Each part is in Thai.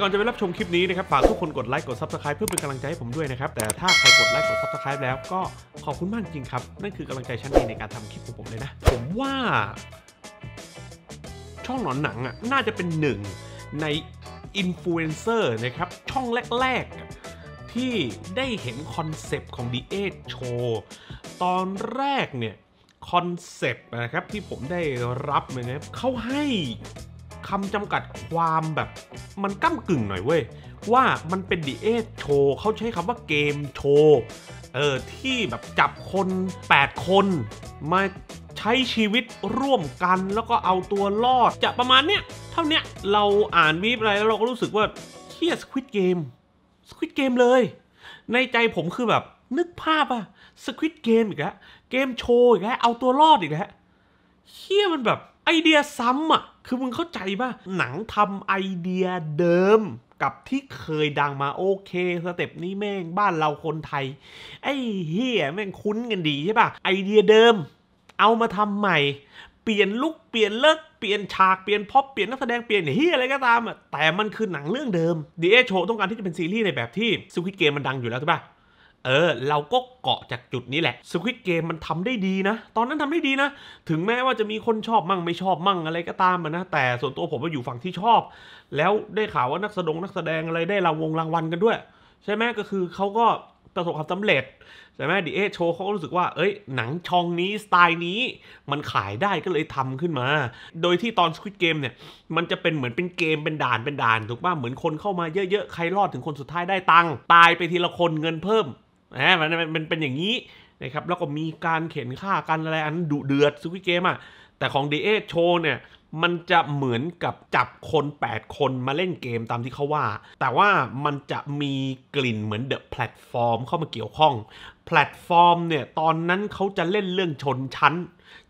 ก่อนจะไปรับชมคลิปนี้นะครับ ฝากทุกคนกดไลค์กดซับสไครป์เพื่อเป็นกำลังใจให้ผมด้วยนะครับ แต่ถ้าใครกดไลค์กดซับสไครป์แล้วก็ขอบคุณมากจริงครับ นั่นคือกำลังใจชั้นดีในการทำคลิปของผมเลยนะ ผมว่าช่องหนอนหนังอ่ะน่าจะเป็นหนึ่งในอินฟลูเอนเซอร์นะครับช่องแรกๆที่ได้เห็นคอนเซปต์ของ The a อ Show ตอนแรกเนี่ยคอนเซปต์นะครับที่ผมได้รับเนี่ยัเขาให้คำจำกัดความแบบมันก้ากึ่งหน่อยเว้ย ว่ามันเป็นดีเอทโชว์เขาใช้คำว่าเกมโชว์ เออ ที่แบบจับคน 8 คน มาใช้ชีวิตร่วมกันแล้วก็เอาตัวรอด จะประมาณเนี้ยเท่าเนี้ยเราอ่านวีบอะไรแล้วเราก็รู้สึกว่าเชียสควิตเกมสควิตเกมเลย ในใจผมคือแบบนึกภาพอะสควิตเกมอีกแล้วเกมโชว์อีกแล้วเอาตัวรอดอีกแล้วเชียมันแบบไอเดียซ้ำอะคือมึงเข้าใจป่ะ หนังทำไอเดียเดิมกับที่เคยดังมาโอเคสเต็ปนี้แม่งบ้านเราคนไทย ไอ้เฮียแม่งคุ้นกันดีใช่ป่ะไอเดียเดิม เอามาทำใหม่เปลี่ยนลุกเปลี่ยนเลิกเปลี่ยนฉากเปลี่ยนพ็อปเปลี่ยนนักแสดงเปลี่ยนเฮียอะไรก็ตามอ่ะแต่มันคือหนังเรื่องเดิม ดีเอชโช ต้องการที่จะเป็นซีรีส์ในแบบที่ซูคิเกมมันดังอยู่แล้วใช่ป่ะเออ เราก็เกาะจากจุดนี้แหละสควิตเกมมันทำได้ดีนะ ตอนนั้นทำได้ดีนะ ถึงแม้ว่าจะมีคนชอบมั่งไม่ชอบมั่งอะไรก็ตามนะ แต่ส่วนตัวผมก็อยู่ฝั่งที่ชอบ แล้วได้ข่าวว่านักแสดง นักแสดงอะไร ได้รางวงรางวัลกันด้วย ใช่ไหมก็คือเขาก็ประสบความสำเร็จ ใช่ไหมดีเอโชเขารู้สึกว่าเอ้ยหนังช่องนี้สไตล์นี้ มันขายได้ก็เลยทำขึ้นมา โดยที่ตอนสควิตเกมเนี่ย มันจะเป็นเหมือนเป็นเกมเป็นด่านเป็นด่าน ถูกป่ะเหมือนคนเข้ามาเยอะๆใครรอดถึงคนสุดท้ายได้ตังค์ตายไปทีละคนเงินเพิ่มนะมันเป็นเป็นอย่างนี้นะครับ แล้วก็มีการเข็นฆ่ากันอะไรอันดุเดือดซูกิเกมอ่ะ แต่ของ d ีเอชโชเนี่ย มันจะเหมือนกับจับคน 8 คนมาเล่นเกมตามที่เขาว่า แต่ว่ามันจะมีกลิ่นเหมือนเดอะแพลตฟอร์มเข้ามาเกี่ยวข้องแพลตฟอร์มเนี่ย ตอนนั้นเขาจะเล่นเรื่องชนชั้น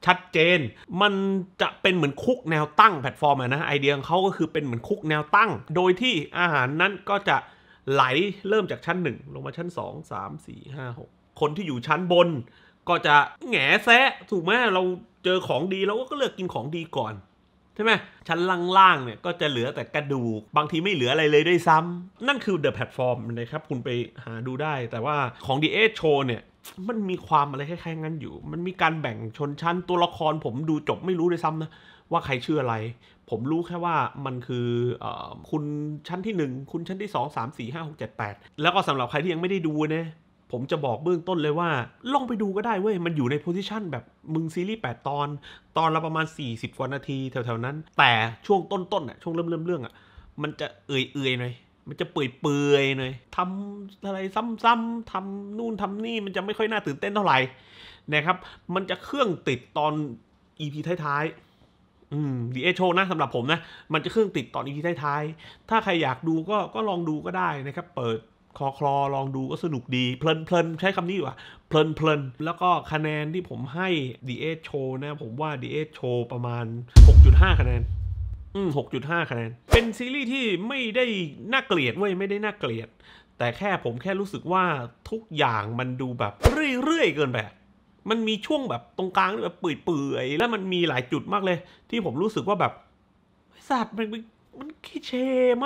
ชัดเจน มันจะเป็นเหมือนคุกแนวตั้งแพลตฟอร์มนะไอเดียของเขาก็คือเป็นเหมือนคุกแนวตั้ง โดยที่อาหารนั้นก็จะไหล เริ่มจากชั้น 1 ลงมาชั้น 2 3 4 5 6คนที่อยู่ชั้นบน ก็จะแงแซะ ถูกไหมเราเจอของดีเราก็เลือกกินของดีก่อน ใช่ไหมชั้นล่างๆเนี่ย ก็จะเหลือแต่กระดูก บางทีไม่เหลืออะไรเลยด้วยซ้ำ นั่นคือเดอะแพลตฟอร์มนะครับ คุณไปหาดูได้แต่ว่าของดีเอชโชเนี่ยมันมีความอะไรคล้ายๆงั้นอยู่ มันมีการแบ่งชนชั้นตัวละครผมดูจบไม่รู้เลยซ้ำนะว่าใครชื่ออะไร ผมรู้แค่ว่ามันคืออคุณชั้นที่ 1 คุณชั้นที่ 2 3 4 5 6 7 8 แล้วก็สำหรับใครที่ยังไม่ได้ดูนะผมจะบอกเบื้องต้นเลยว่า ลองไปดูก็ได้เว้ย มันอยู่ในโพสิชันแบบมึงซีรีส์ 8 ตอน ตอนละประมาณ 40 กว่านาที แถวๆนั้น แต่ช่วงต้นๆอ่ะช่วงเริ่มเริ่มเรื่องอ่ะมันจะเอื่อยๆหน่อยมันจะเปื่อยๆหน่อยทำอะไรซ้ำๆทำนู่นทำนี่ มันจะไม่ค่อยน่าตื่นเต้นเท่าไหร่ นะครับ มันจะเครื่องติดตอน EP ท้ายๆ อืมดีเอโชนะสำหรับผมนะ มันจะเครื่องติดตอน EP ท้ายๆ ถ้าใครอยากดูก็ ก็ลองดูก็ได้นะครับ เปิดคอคลอ ลองดูก็สนุกดี เพลินเพลินใช้คำนี้ว่าเพลินเพลินแล้วก็คะแนนที่ผมให้ดีเอ g e Show นะ ผมว่าดีเอ g e Show ประมาณ 6.5 คะแนนหกจุดห้าคะแนนเป็นซีรีส์ที่ไม่ได้น่าเกลียดเว้ย ไม่ได้น่าเกลียด แต่แค่ผมแค่รู้สึกว่าทุกอย่างมันดูแบบ เรื่อยๆเกินไป มันมีช่วงแบบตรงกลางแบบเปื่อยๆ แล้วมันมีหลายจุดมากเลย ที่ผมรู้สึกว่าแบบสัตว์มันมันคิเช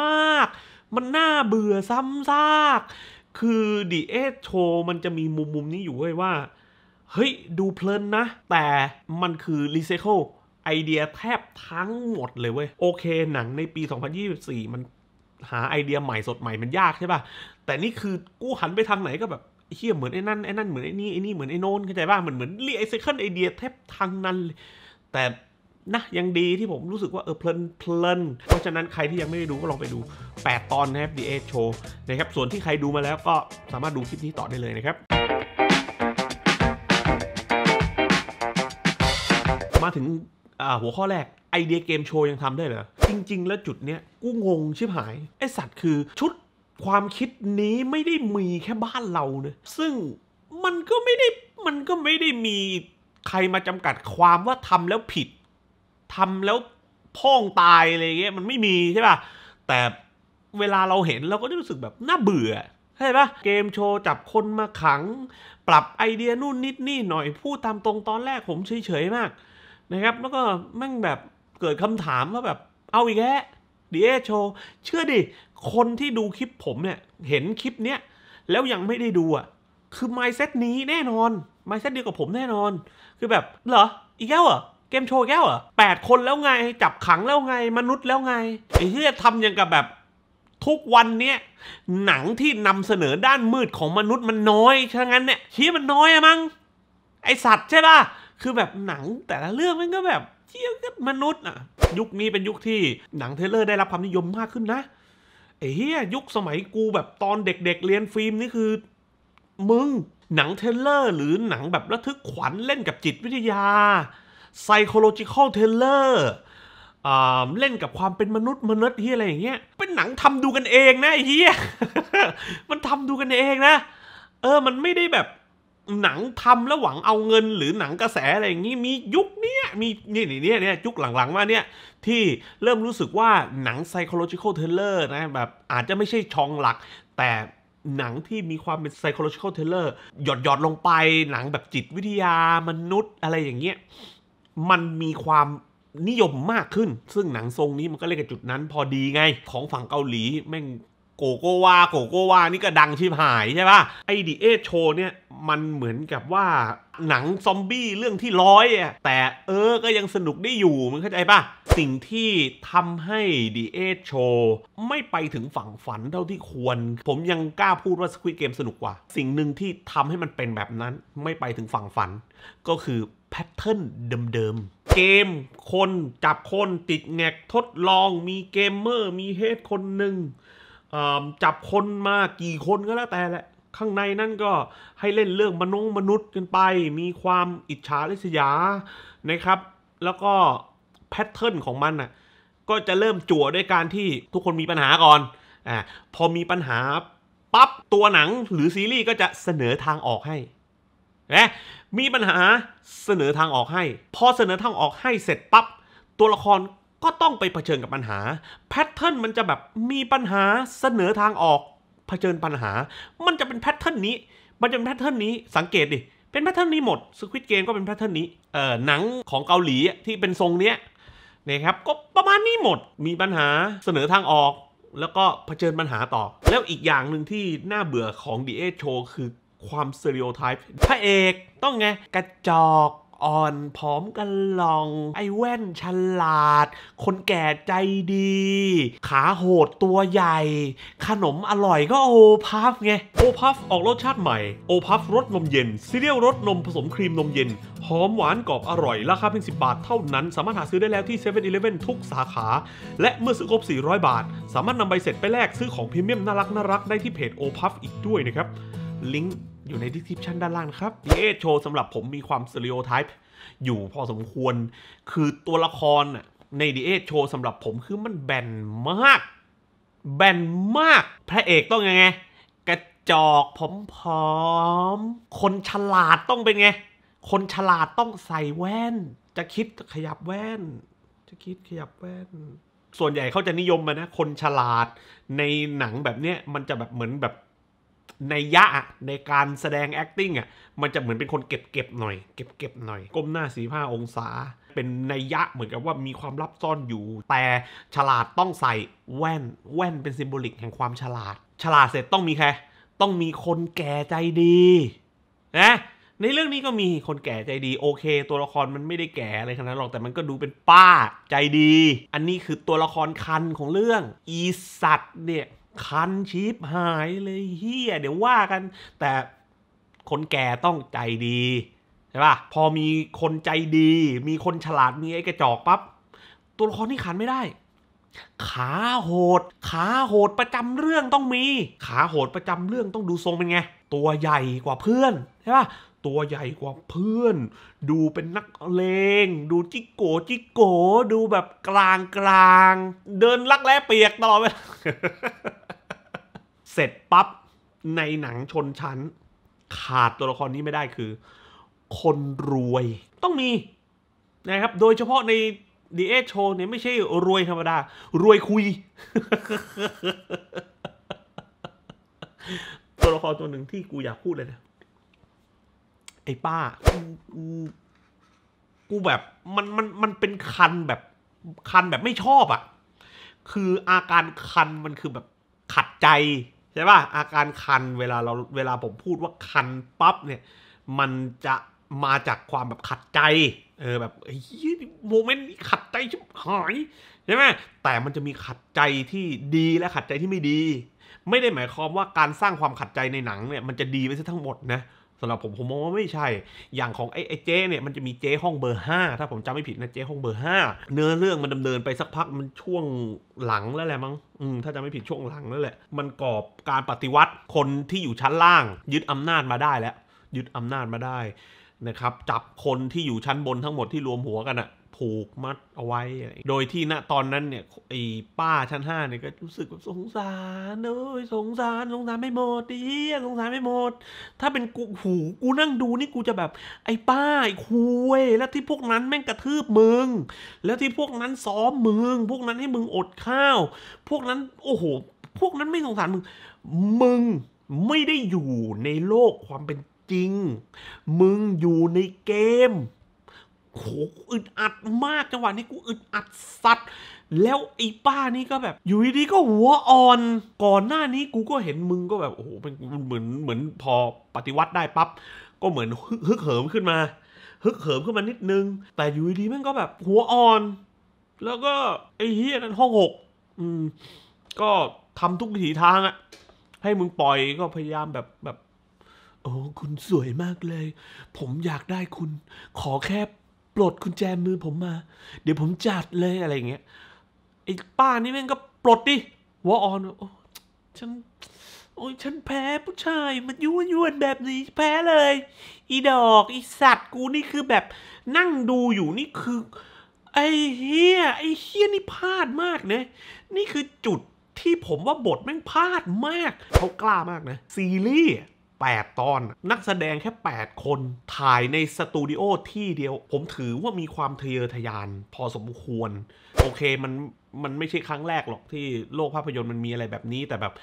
มาก มันน่าเบื่อซ้ำซาก คือดีเอสโชมันจะมีมุมมุมนี้อยู่เว้ยว่าเฮ้ยดูเพลินนะแต่มันคือรีไซเคิลไอเดียแทบทั้งหมดเลยเว้ย โอเคหนังในปี 2024 มันหาไอเดียใหม่สดใหม่มันยากใช่ป่ะ แต่นี่คือกู้หันไปทางไหนก็แบบเฮียเหมือนไอ้นั่น ไอ้นั่นเหมือนไอ้นี่ ไอ้นี่เหมือนไอ้โน้นเข้าใจป่ะมือน เหมือนรีไอเซเคิลไอเดียแทบทั้งนั้นเลยแต่นะยังดีที่ผมรู้สึกว่า เออเพลินเพลินเพราะฉะนั้นใครที่ยังไม่ได้ดูก็ลองไปดู 8ตอนนะครับ The d g e Show นะครับส่วนที่ใครดูมาแล้วก็สามารถดูคลิปนี้ต่อได้เลยนะครับ มาถึงหัวข้อแรก ไอเดียเกมโชว์ยังทำได้เหรอจริง ๆ แล้วจุดเนี้ยกูงงชิบหายไอสัตว์คือชุดความคิดนี้ไม่ได้มีแค่บ้านเราเนะซึ่งมันก็ไม่ได้มันก็ไม่ได้มีใครมาจำกัดความว่าทำแล้วผิด ทำแล้วพ่องตายอะไรเงี้ยมันไม่มีใช่ป่ะแต่เวลาเราเห็นเราก็รู้สึกแบบน่าเบื่อใช่ปะเกมโชว์จับคนมาขัง ปรับไอเดียนู่นนิดนี่หน่อยพูดตามตรงตอนแรกผมเฉยๆมากนะครับแล้วก็แม่งแบบเกิดคำถามว่าแบบ เอาอีกแล้วดีเอชโชเชื่อดิ คนที่ดูคลิปผมเนี่ย เห็นคลิปเนี้ยแล้วยังไม่ได้ดูอ่ะ คือไมซ์เซตนี้แน่นอนไมซ์เซตเดียวกับผมแน่นอน คือแบบ เหรออีกแล้วเหรอเกมโชว์แก้วเหรอแปดคนแล้วไงจับขังแล้วไง มนุษย์แล้วไง ไอ้เฮียทำอย่างกับแบบทุกวันเนี้ยหนังที่นำเสนอด้านมืดของมนุษย์มันน้อยฉะนั้นเนี่ยชี้มันน้อยอะมั้งไอสัตว์ใช่ป่ะคือแบบหนังแต่ละเรื่องมันก็แบบเที่ยงมนุษย์อ่ะยุคนี้เป็นยุคที่หนังเทเลอร์ได้รับความนิยมมากขึ้นนะ ไอ้เฮียยุคสมัยกูแบบตอนเด็กๆเรียนฟิล์มนี่คือ มึงหนังเทเลอร์หรือหนังแบบระทึกขวัญเล่นกับจิตวิทยา psychological thriller เล่นกับความเป็นมนุษย์มนุษย์เฮียอะไรอย่างเงี้ย เป็นหนังทำดูกันเองนะไอ้เฮียมันทำดูกันเองนะ เออมันไม่ได้แบบหนังทำแล้วหวังเอาเงิน หรือหนังกระแส อะไรอย่างนี้มียุคเนี้ย มีนี่นี่เนี่ยเนี่ยยุคหลัง ๆ มาเนี่ยที่เริ่มรู้สึกว่าหนัง psychological thriller นะแบบอาจจะไม่ใช่ช่องหลัก แต่หนังที่มีความเป็น psychological thriller หยอดหยดลงไป หนังแบบจิตวิทยามนุษย์อะไรอย่างเงี้ยมันมีความนิยมมากขึ้น ซึ่งหนังทรงนี้มันก็เล่นกับจุดนั้นพอดีไงของฝั่งเกาหลีแม่งโกโกวา โกโกวา นี่ก็ดังชิบหายใช่ปะไอดีเอชโชเนี่ย มันเหมือนกับว่าหนังซอมบี้ เรื่องที่ร้อยอ่ะแต่เออ ก็ยังสนุกได้อยู่มึงเข้าใจปะสิ่งที่ทำให้ดีเอชโชไม่ไปถึงฝั่งฝันเท่าที่ควร ผมยังกล้าพูดว่าสควิตเกมสนุกกว่า สิ่งหนึ่งที่ทำให้มันเป็นแบบนั้นไม่ไปถึงฝั่งฝัน ก็คือแพทเทิร์นเดิมๆ เกมคนจับคนติดแงกทดลองมีเกมเมอร์มีเฮดคนหนึ่งจับคนมากี่คนก็แล้วแต่แหละ ข้างในนั่นก็ให้เล่นเรื่องมนุษย์มนุษย์กันไป มีความอิจฉาริษยานะครับ แล้วก็แพทเทิร์นของมันน่ะก็จะเริ่มจั่วด้วยการที่ทุกคนมีปัญหาก่อนอ่าพอมีปัญหาปั๊บตัวหนังหรือซีรีส์ก็จะเสนอทางออกให้นะมีปัญหาเสนอทางออกให้ พอเสนอทางออกให้เสร็จปั๊บตัวละครก็ต้องไปเผชิญกับปัญหาแพทเทิร์นมันจะแบบมีปัญหาเสนอทางออกเผชิญปัญหา มันจะเป็นแพทเทิร์นนี้ มันจะเป็นแพทเทิร์นนี้สังเกตดิ เป็นแพทเทิร์นนี้หมดสควิตเกมก็เป็นแพทเทิร์นนี้เอ่อหนังของเกาหลีที่เป็นทรงเนี้ยนะครับก็ประมาณนี้หมด มีปัญหาเสนอทางออก แล้วก็เผชิญปัญหาต่อ แล้วอีกอย่างหนึ่งที่น่าเบื่อของ The Edge Show คือความเซเรียลไทป์ พระเอกต้องไงกระจอกอ่อนผอมกันลอง ไอ้แว่นฉลาด คนแก่ใจดี ขาโหดตัวใหญ่ ขนมอร่อยก็โอพัฟไงโอพัฟออกรสชาติใหม่ โอพัฟรสนมเย็น ซีเรียลรสนมผสมครีมนมเย็น หอมหวานกรอบอร่อย ราคาเพียง10 บาทเท่านั้น สามารถหาซื้อได้แล้วที่7 e เ e ่ e อีเทุกสาขา และเมื่อซื้อครบ400 บาท สามารถนำใบเสร็จไปแลกซื้อของพรีเมียมน่ารักน่ารักได้ที่เพจโอพัฟอีกด้วยนะครับลิงก์อยู่ในดีสคริปชันด้านล่างนะครับเ h โชว์สำหรับผมมีความสเตอริโอไทป์อยู่พอสมควรคือตัวละครในดเ h โชว์สำหรับผมคือมันแบนมาก แบนมากพระเอกต้องยังไง กระจอกผอมๆคนฉลาดต้องเป็นไง คนฉลาดต้องใส่แว่น จะคิดขยับแว่น จะคิดขยับแว่น ส่วนใหญ่เขาจะนิยมมานะ คนฉลาดในหนังแบบเนี้ยมันจะแบบเหมือนแบบในยะในการแสดง acting อ่ะมันจะเหมือนเป็นคนเก็บเก็บหน่อย เก็บเก็บหน่อย ก้มหน้าสีผ้าองศา เป็นในยะเหมือนกับว่ามีความลับซ่อนอยู่ แต่ฉลาดต้องใส่แว่นแว่นเป็นซิมโบลิกแห่งความฉลาด ฉลาดเสร็จต้องมีใครต้องมีคนแก่ใจดีนะในเรื่องนี้ก็มีคนแก่ใจดี โอเค ตัวละครมันไม่ได้แก่อะไรขนาดหรอกแต่มันก็ดูเป็นป้าใจดี อันนี้คือตัวละครคันของเรื่องอีสัตว์เนี่ยคันชีพหายเลยเฮียเดี๋ยวว่ากันแต่คนแก่ต้องใจดีใช่ป่ะพอมีคนใจดี มีคนฉลาดมีไอ้กระจอกปับ๊บตัวละครที่ขันไม่ได้ ขาโหด ขาโหดประจำเรื่องต้องมี ขาโหดประจำเรื่องต้องดูทรงเป็นไงตัวใหญ่กว่าเพื่อนใช่ป่ะตัวใหญ่กว่าเพื่อน ดูเป็นนักเลง ดูจิโกจิโกดูแบบกลางกลางเดินลักแร้เปียกตลอดเวลาเสร็จปั๊บ ในหนังชนชั้น ขาดตัวละครนี้ไม่ได้คือ คนรวย ต้องมี นะครับ โดยเฉพาะในดีเอชโชเนี่ยไม่ใช่รวยธรรมดา รวยคุย ตัวละครตัวหนึ่งที่กูอยากพูดเลยนะ ไอ้ป้า กูกูแบบมันมันมันเป็นคันแบบคันแบบไม่ชอบอะ่ะ คืออาการคัน มันคือแบบขัดใจใช่ป่ะอาการคันเวลาเราเวลาผมพูดว่าคันปั๊บเนี่ยมันจะมาจากความแบบขัดใจเออแบบเฮ้ยโมเมนต์นี้ขัดใจชิบหายใช่ไหมแต่มันจะมีขัดใจที่ดีและขัดใจที่ไม่ดี ไม่ได้หมายความว่าการสร้างความขัดใจในหนังเนี่ยมันจะดีไปซะทั้งหมดนะสำหรับผมผมมองว่าไม่ใช่ อย่างของไอ้ไอ้เจ๊เนี่ยมันจะมีเจ๊ห้องเบอร์5ถ้าผมจำไม่ผิดนะเจ๊ห้องเบอร์5เนื้อเรื่องมันดำเนินไปสักพักมันช่วงหลังแล้วแหละมั้งอืมถ้าจะไม่ผิดช่วงหลังแล้วแหละ มันกอบการปฏิวัติคนที่อยู่ชั้นล่าง ยึดอำนาจมาได้แล้ว ยึดอำนาจมาได้นะครับจับคนที่อยู่ชั้นบนทั้งหมดที่รวมหัวกันอะผูกมัดเอาไว้ โดยที่ณตอนนั้นเนี่ยไอ้ป้าชั้นห้าเนี่ยก็รู้สึกแบบสงสารเอ้ยสงสารสงสารไม่หมดดีสงสารไม่หมด ถ้าเป็นกูหูกูนั่งดูนี่กูจะแบบไอ้ป้าไอ้คุยแล้วที่พวกนั้นแม่งกระทืบมึงแล้วที่พวกนั้นซ้อมมึงพวกนั้นให้มึงอดข้าว พวกนั้นโอ้โหพวกนั้นไม่สงสารมึงมึงไม่ได้อยู่ในโลกความเป็นจริง มึงอยู่ในเกมโหอึดอัดมากจังหวะนี้กูอึดอัดสัตว์แล้วไอ้ป้านี่ก็แบบ อยู่ดีๆก็หัวอ่อน ก่อนหน้านี้กูก็เห็นมึงก็แบบโอ้โหเป็นเหมือนเหมือนพอปฏิวัติได้ปั๊บ ก็เหมือนฮึกเหิมขึ้นมาฮึกเหิมขึ้นมานิดนึง แต่อยู่ดีๆมันก็แบบหัวอ่อน แล้วก็ไอ้เฮียนั้นห้องหกอืมก็ทำทุกวิถีทางอะให้มึงปล่อยก็พยายามแบบแบบ โอ้คุณสวยมากเลย ผมอยากได้คุณขอแค่ปลดกุญแจมือผมมา เดี๋ยวผมจัดเลยอะไรเงี้ยไอ้ป้านี่แม่งก็ปลดดิวอออนโอ้ฉัน โอ้ยฉันแพ้ผู้ชาย มันยั่วยวนแบบนี้แพ้เลยอีดอกอีสัตว์กูนี่คือแบบนั่งดูอยู่นี่คือ ไอ้เฮียไอ้เฮียนี่พลาดมากนะนี่คือจุดที่ผมว่าบทแม่งพลาดมาก เขากล้ามากนะซีรีส์8 ตอนนักแสดงแค่ 8 คนถ่ายในสตูดิโอที่เดียวผมถือว่ามีความทะเยอทะยานพอสมควร โอเคมันมันไม่ใช่ครั้งแรกหรอกที่โลกภาพยนตร์มันมีอะไรแบบนี้ แต่แบบ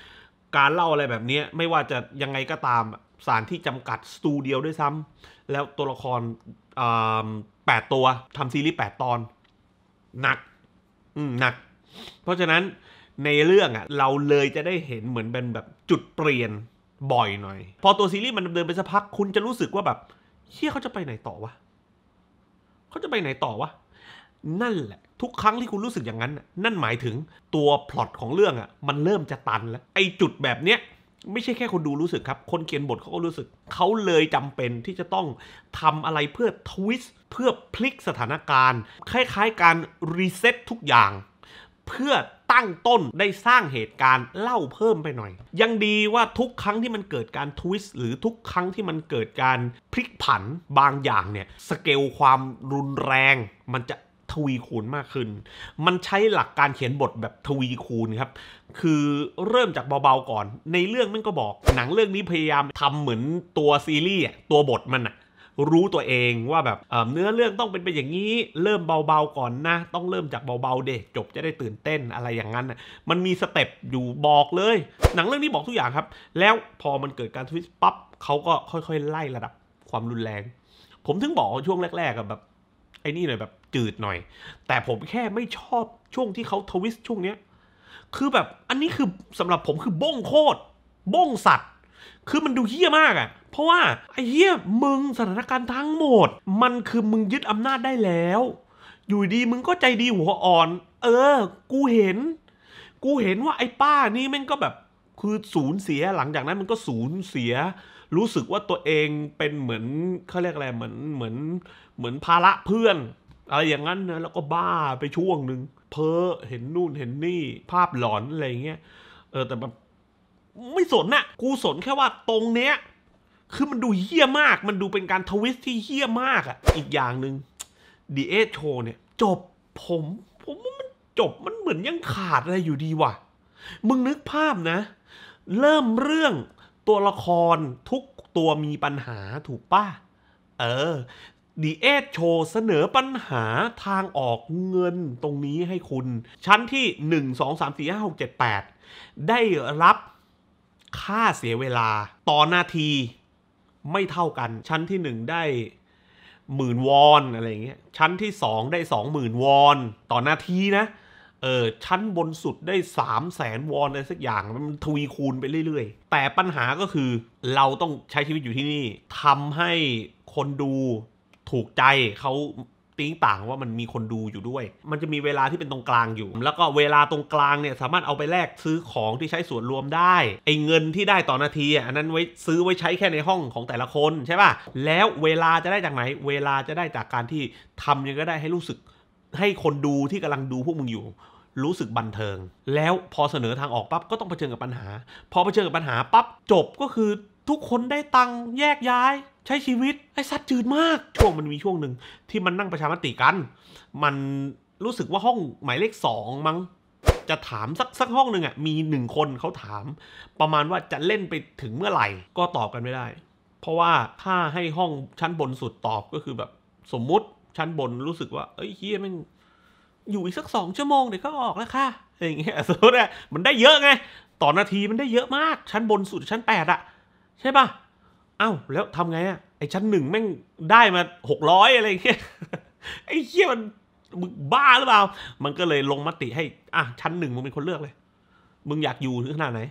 การเล่าอะไรแบบนี้ ไม่ว่าจะยังไงก็ตามสารที่จำกัดสตูดิโอด้วยซ้ำแล้วตัวละครแปดตัวทำซีรีส์แปดตอนหนัก อืมหนัก เพราะฉะนั้นในเรื่องอะ่ะเราเลยจะได้เห็นเหมือนเป็นแบบจุดเปลี่ยนบ่อยหน่อย พอตัวซีรีส์มันดำเนินไปสักพักคุณจะรู้สึกว่าแบบเชี่ยเขาจะไปไหนต่อวะเขาจะไปไหนต่อวะ นั่นแหละทุกครั้งที่คุณรู้สึกอย่างนั้น นั่นหมายถึงตัวพล็อตของเรื่องอะ่ะมันเริ่มจะตันแล้วไอจุดแบบเนี้ยไม่ใช่แค่คนดูรู้สึกครับ คนเขียนบทเขาก็รู้สึก เขาเลยจำเป็นที่จะต้องทำอะไรเพื่อทวิสต์เพื่อพลิกสถานการณ์คล้ายๆ การรีเซ็ตทุกอย่างเพื่อตั้งต้นได้สร้างเหตุการณ์เล่าเพิ่มไปหน่อย ยังดีว่าทุกครั้งที่มันเกิดการทวิสต์หรือทุกครั้งที่มันเกิดการพลิกผันบางอย่างเนี่ยสเกลความรุนแรง มันจะทวีคูณมากขึ้น มันใช้หลักการเขียนบทแบบทวีคูณครับ คือเริ่มจากเบา ๆ ก่อน ในเรื่องมันก็บอก หนังเรื่องนี้พยายามทำเหมือนตัวซีรีส์ตัวบทมันอะรู้ตัวเองว่าแบบเนื้อเรื่องต้องเป็นไปอย่างนี้เริ่มเบาๆก่อนนะ ต้องเริ่มจากเบาๆเด็กจบจะได้ตื่นเต้นอะไรอย่างนั้น มันมีสเต็ปอยู่บอกเลย หนังเรื่องนี้บอกทุกอย่างครับ แล้วพอมันเกิดการทวิสต์ปั๊บเขาก็ค่อยๆไล่ระดับความรุนแรง ผมถึงบอกช่วงแรกๆกับแบบ ไอ้นี่หน่อยแบบจืดหน่อย แต่ผมแค่ไม่ชอบช่วงที่เขาทวิสต์ช่วงเนี้ยคือแบบอันนี้คือสำหรับผมคือบ้งโคตรบ้งสัตวคือ มันดูเฮี้ยมากอะ่ะ เพราะว่าไอ้เฮี้ยมึงสถานการณ์ทั้งหมด มันคือมึงยึดอำนาจได้แล้ว อยู่ดีมึงก็ใจดีหัวอ่อน เออ กูเห็น กูเห็นว่าไอ้ป้านี่มันก็แบบคือสูญเสียหลังจากนั้นมันก็สูญเสีย รู้สึกว่าตัวเองเป็นเหมือนเขาเรียกอะไรเหมือนเหมือนเหมือนภาระเพื่อนอะไรอย่างนั้นนะแล้วก็บ้าไปช่วงหนึ่งเพ้อเห็นนู่นเห็นนี่ภาพหลอนอะไรเงี้ย เออแต่แบบไม่สนน่ะ กูสนแค่ว่าตรงเนี้ย คือมันดูเฮี้ยมาก มันดูเป็นการทวิสต์ที่เฮี้ยมากอะ่ะ อีกอย่างหนึ่งดีเอชโชเนี่ย จบผม ผมว่ามันจบมันเหมือนยังขาดอะไรอยู่ดีว่ะ มึงนึกภาพนะ เริ่มเรื่องตัวละครทุกตัวมีปัญหาถูกป่ะ เออ ดีเอชโชเสนอปัญหาทางออกเงินตรงนี้ให้คุณ ชั้นที่1 2 3 4 5 6 7 8ได้รับค่าเสียเวลาต่อนาทีไม่เท่ากัน ชั้นที่หนึ่งได้หมื่นวอนอะไรอย่างเงี้ยชั้นที่สองได้สองหมื่นวอนต่อนาทีนะเออชั้นบนสุดได้สามแสนวอนอะไรสักอย่างมันทวีคูณไปเรื่อย ๆ แต่ปัญหาก็คือเราต้องใช้ชีวิตอยู่ที่นี่ทำให้คนดูถูกใจเขาติ้งต่างว่ามันมีคนดูอยู่ด้วย มันจะมีเวลาที่เป็นตรงกลางอยู่ แล้วก็เวลาตรงกลางเนี่ยสามารถเอาไปแลกซื้อของที่ใช้ส่วนรวมได้ ไอ้เงินที่ได้ต่อนาทีอันนั้นไว้ซื้อไว้ใช้แค่ในห้องของแต่ละคนใช่ป่ะ แล้วเวลาจะได้จากไหนเวลาจะได้จากการที่ทำยังก็ได้ให้รู้สึกให้คนดูที่กำลังดูพวกมึงอยู่ รู้สึกบันเทิง แล้วพอเสนอทางออกปั๊บก็ต้องเผชิญกับปัญหา พอเผชิญกับปัญหาปั๊บจบก็คือทุกคนได้ตังค์แยกย้ายใช้ชีวิต ไอ้สัตว์จืดมาก ช่วงมันมีช่วงหนึ่ง ที่มันนั่งประชามติกัน มันรู้สึกว่าห้องหมายเลขสองมั้งจะถามสักสักห้องหนึ่งอะ่ะมีหนึ่งคนเขาถาม ประมาณว่าจะเล่นไปถึงเมื่อไหร่ก็ตอบกันไม่ได้ เพราะว่า ถ้าให้ห้องชั้นบนสุดตอบก็คือแบบสมมุติชั้นบนรู้สึกว่าเอ้ยเฮียมันอยู่อีกสักสองชั่วโมงเดี๋ยวก็ออกแล้วค่ะอย่างเงี้ยสมมติอะมันได้เยอะไงต่อนาทีมันได้เยอะมากชั้นบนสุดชั้นแปดอะใช่ปะอ้าวแล้วทำไงอะไอชั้นหนึ่งแม่งได้มาหกร้อยอะไรเงี้ยไอเชี่ยมันมึงบ้าหรือเปล่ามันก็เลยลงมติให้ อ่ะชั้นหนึ่งมึงเป็นคนเลือกเลย มึงอยากอยู่ถึงขนาดไหน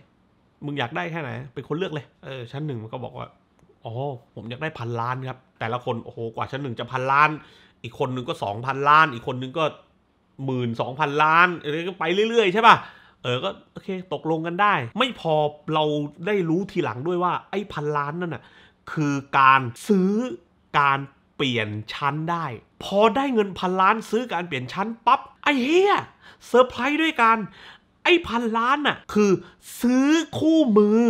มึงอยากได้แค่ไหน เป็นคนเลือกเลยเออชั้นหนึ่งมันก็บอกว่าอ๋อผมอยากได้พันล้านครับ แต่ละคนโอ้โหกว่าชั้นหนึ่งจะพันล้าน อีกคนหนึ่งก็สองพันล้านอีกคนหนึ่งก็หมื่นสองพันล้านอะไรก็ไปเรื่อยๆใช่ป่ะเออก็โอเค ตกลงกันได้ ไม่พอเราได้รู้ทีหลังด้วยว่าไอ้พันล้านนั่นน่ะ คือการซื้อการเปลี่ยนชั้นได้ พอได้เงินพันล้านซื้อการเปลี่ยนชั้น ปั๊บไอ้เฮียเซอร์ไพรส์ด้วยกัน ไอ้พันล้านน่ะคือซื้อคู่มือ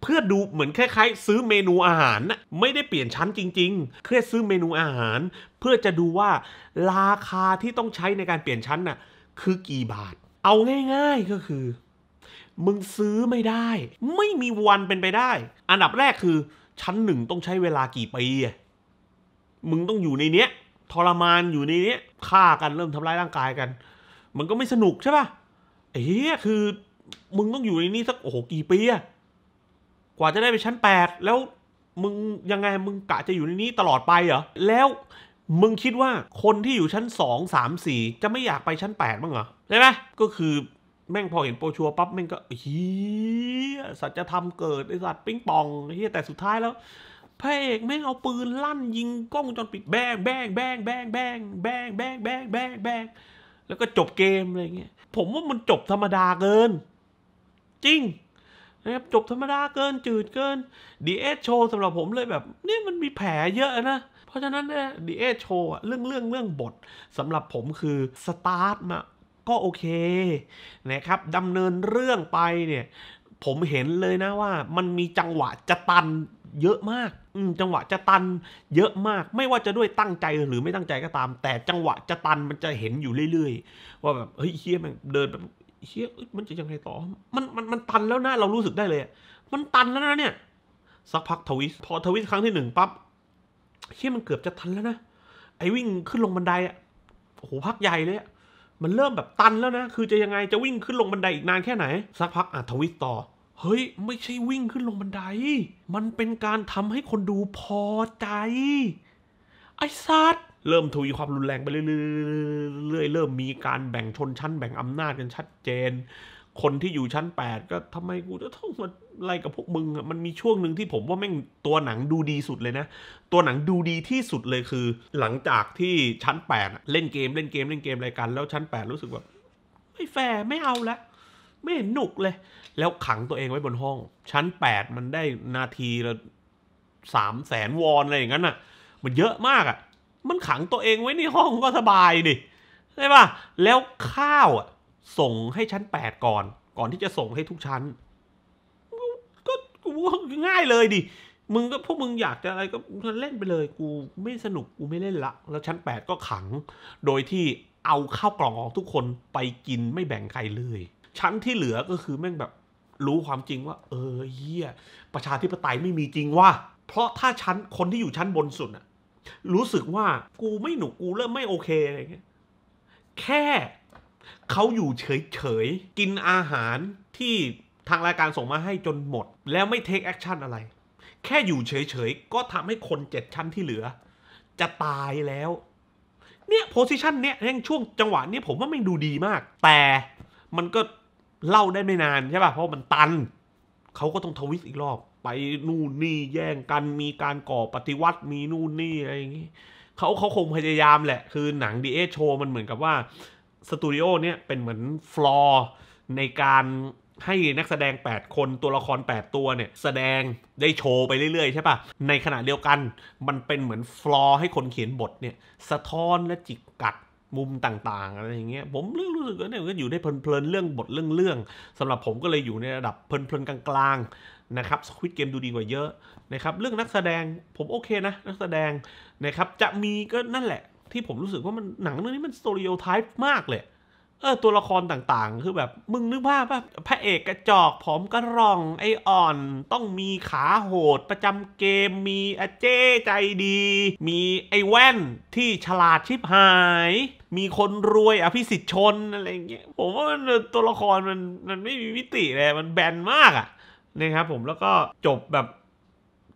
เพื่อดูเหมือนคล้ายๆซื้อเมนูอาหารน่ะไม่ได้เปลี่ยนชั้นจริงๆแค่ซื้อเมนูอาหาร เพื่อจะดูว่าราคาที่ต้องใช้ในการเปลี่ยนชั้นน่ะคือกี่บาทเอาง่ายๆก็คือ มึงซื้อไม่ได้ ไม่มีวันเป็นไปได้ อันดับแรกคือ ชั้นหนึ่งต้องใช้เวลากี่ปีมึงต้องอยู่ในเนี้ย ทรมานอยู่ในเนี้ยฆ่ากันเริ่มทำร้ายร่างกายกันมันก็ไม่สนุกใช่ปะ่ะไอ้เ้ยคือ มึงต้องอยู่ในนี้สักโอ้โหกี่ปีอะกว่าจะได้ไปชั้นแปดแล้ว มึงยังไงมึงกะจะอยู่ในนี้ตลอดไปเหรอแล้วมึงคิดว่าคนที่อยู่ชั้น 2 3 4 จะไม่อยากไปชั้น 8 บ้างเหรอใช่ไหมก็คือแม่งพอเห็นโปรชัวปั๊บแม่งก็เฮียสัจธรรมเกิดไอสัตว์ปิ้งปองเฮียแต่สุดท้ายแล้วพระเอกแม่งเอาปืนลั่น ยิงกล้องจนปิดแบงแบงแบงแบงแบงแบงแบงแบงแบงแบงแล้วก็จบเกม อะไรเงี้ยผมว่ามันจบธรรมดาเกิน จริงนะครับจบธรรมดาเกินจืดเกินดีเอสโชว์สำหรับผมเลยแบบนี่มันมีแผลเยอะนะเพราะฉะนั้นเนี่ยดีเอชโชว์เรื่องเรื่องเรื่องบทสำหรับผมคือสตาร์ทมา ก็โอเคนะครับดำเนินเรื่องไปเนี่ยผมเห็นเลยนะว่า มันมีจังหวะจะตันเยอะมากจังหวะจะตันเยอะมากไม่ว่าจะด้วยตั้งใจหรือไม่ตั้งใจก็ตาม แต่จังหวะจะตันมันจะเห็นอยู่เรื่อยๆ ว่าแบบเฮ้ยเฮียมันเดินแบบเฮียมันจะยังไงต่อมันมันมันตันแล้วนะเรารู้สึกได้เลยมันตันแล้วนะเนี่ยสักพักทวิสพอทวิสครั้งที่หนึ่งปั๊บเฮ้่ยมัน เกือบ จะ ทัน แล้วนะ ไอ้ วิ่ง ขึ้น ลง บันไดอะโอ้โห พัก ใหญ่ เลยมัน เริ่ม แบบ ตัน แล้วนะ คือ จะ ยังไง จะ วิ่ง ขึ้น ลง บันได อีก นาน แค่ไหน สัก พักอ่ะทวิตต่อ เฮ้ย ไม่ใช่ วิ่ง ขึ้น ลง บันได มัน เป็น การทำให้ คน ดู พอใจ ไอ้ ซัด เริ่ม ทวี ความ รุนแรง ไป เรื่อยเรื่อยเริ่ม มี การ แบ่ง ชน ชั้น แบ่งอำนาจ กัน ชัด เจน คน ที่ อยู่ ชั้น8ก็ทำไม กูจะต้องมาอะไรกับพวกมึงมันมีช่วงหนึ่งที่ผมว่าแม่งตัวหนังดูดีสุดเลยนะ ตัวหนังดูดีที่สุดเลยคือ หลังจากที่ชั้นแปดเล่นเกมเล่นเกมเล่นเกมรายการแล้วชั้นแปดรู้สึกแบบไม่แฟร์ไม่เอาละไม่เห็นหนุกเลย แล้วขังตัวเองไว้บนห้อง ชั้นแปดมันได้นาทีละสามแสนวอนอะไรอย่างนั้นอ่ะมันเยอะมากอ่ะ มันขังตัวเองไว้ในห้องก็สบายดิ ใช่ป่ะ แล้วข้าวอ่ะส่งให้ชั้นแปดก่อน ก่อนที่จะส่งให้ทุกชั้นง่ายเลยดิ มึงก็พวกมึงอยากจะอะไรก็เล่นไปเลย กูไม่สนุก กูไม่เล่นละ แล้วชั้นแปดก็ขัง โดยที่เอาข้าวกล่องของทุกคนไปกินไม่แบ่งใครเลย ชั้นที่เหลือก็คือแม่งแบบรู้ความจริงว่า เออเฮียประชาธิปไตยไม่มีจริงว่าเพราะถ้าชั้นคนที่อยู่ชั้นบนสุดอะรู้สึกว่ากูไม่หนุกกูเริ่มไม่โอเคอะไรเงี้ย แค่เขาอยู่เฉยๆ กินอาหารที่ทางรายการส่งมาให้จนหมด แล้วไม่เทคแอคชั่นอะไร แค่อยู่เฉยๆ ก็ทำให้คนเจ็ดชั้นที่เหลือ จะตายแล้ว เนี่ย โพสิชันเนี่ยในช่วงจังหวะนี้ผมว่าไม่ดูดีมาก แต่มันก็เล่าได้ไม่นานใช่ป่ะ เพราะมันตัน เขาก็ต้องทวิสอีกรอบ ไปนู่นนี่แย่งกันมีการก่อปฏิวัติมีนู่นนี่อะไรอย่างนี้เขาเขาคงพยายามแหละ คือหนังดีเอชโชมันเหมือนกับว่าสตูดิโอเนี่ยเป็นเหมือนฟลอร์ในการให้นักแสดง 8 คน ตัวละคร 8 ตัว เนี่ย แสดง ได้โชว์ไปเรื่อย ๆ ใช่ปะในขณะเดียวกัน มันเป็นเหมือนฟลอร์ให้คนเขียนบท เนี่ย สะท้อนและจิกกัดมุมต่างๆ อะไรอย่างเงี้ย ผมเรื่องรู้สึกว่าเนี่ยก็อยู่ได้เพลินๆ เรื่องบทเรื่อง ๆสำหรับผมก็เลยอยู่ในระดับเพลินๆ กลาง ๆ นะครับสควิตเกมดูดีกว่าเยอะ นะครับ เรื่องนักแสดงผมโอเคนะนักแสดงนะครับจะมีก็นั่นแหละ ที่ผมรู้สึกว่ามันหนังเรื่องนี้มันสโตร่โอไทป์มากเลยเออตัวละครต่างๆ คือแบบมึงนึกภาพว่าพระเอกกระจอกผมกระรองไออ่อนต้องมีขาโหดประจำเกม มีอเจ้ใจดี มีไอแว่น ที่ฉลาดชิบหาย มีคนรวยอภิสิทธิชน อะไรเงี้ยผมว่ามันตัวละครมัน มันไม่มีวิติเลยมันแบนมากอะ่ะนะครับผมแล้วก็จบแบบ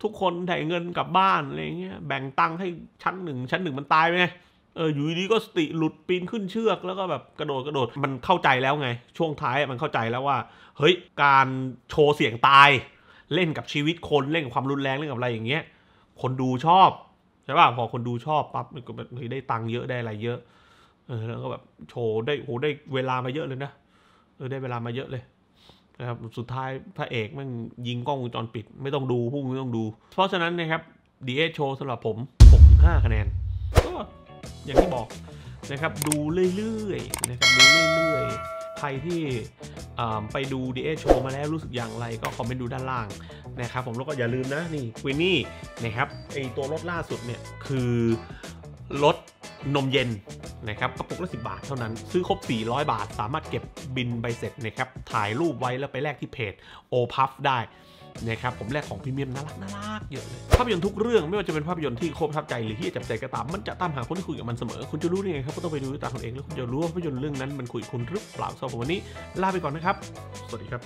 ทุกคนถ่ายเงินกลับบ้านอะไรเงี้ยแบ่งตังค์ให้ชั้นหนึ่ง ชั้นหนึ่งมันตายไปไงเอออยู่ดีก็สติหลุดปีนขึ้นเชือกแล้วก็แบบ กระโดด กระโดดมันเข้าใจแล้วไง ช่วงท้ายมันเข้าใจแล้วว่า เฮ้ยการโชว์เสียงตาย เล่นกับชีวิตคนเล่นกับความรุนแรงเล่นกับอะไรอย่างเงี้ยคนดูชอบ ใช่ป่ะพอคนดูชอบปั๊บมันก็แบบเฮ้ยได้ตังค์เยอะได้อะไรเยอะเออแล้วก็แบบโชว์ได้โหได้เวลามาเยอะเลยนะ เออได้เวลามาเยอะเลย นะครับ สุดท้ายพระเอกมันยิงกล้องวงจรปิด ไม่ต้องดูพวกไม่ต้องดู เพราะฉะนั้นนะครับดีเอชโชว์สำหรับผม6.5คะแนนอย่างที่บอกนะครับ ดูเรื่อยๆนะครับดูเรื่อยๆใครที่ไปดูดอชโชว์มาแล้วรู้สึกอย่างไรก็คอมเมนต์ดูด้านล่าง นะครับผมแล้วก็อย่าลืมนะนี่ควินนี่นะครับไอตัวรถล่าสุดเนี่ยคือ รถนมเย็นนะครับ กระปุกละ10 บาทเท่านั้นซื้อครบ 400 บาทสามารถเก็บบินใบเสร็จนะครับ ถ่ายรูปไว้แล้วไปแลกที่เพจโอพัฟได้นะครับ ผมแรกของพรีเมียมน่ารักน่ารักเยอะเลยภาพยนตร์ทุกเรื่องไม่ว่าจะเป็นภาพยนตร์ที่โคตรทับใจหรือที่จับใจกระตามมันจะตามหาคนที่คุยกับมันเสมอ คุณจะรู้ได้ไงครับก็ต้องไปดูด้วยตาคุณเองแล้วคุณจะรู้ว่าภาพยนตร์เรื่องนั้น มันคุยคุณหรือเปล่าสำหรับวันนี้ ลาไปก่อนนะครับ สวัสดีครับ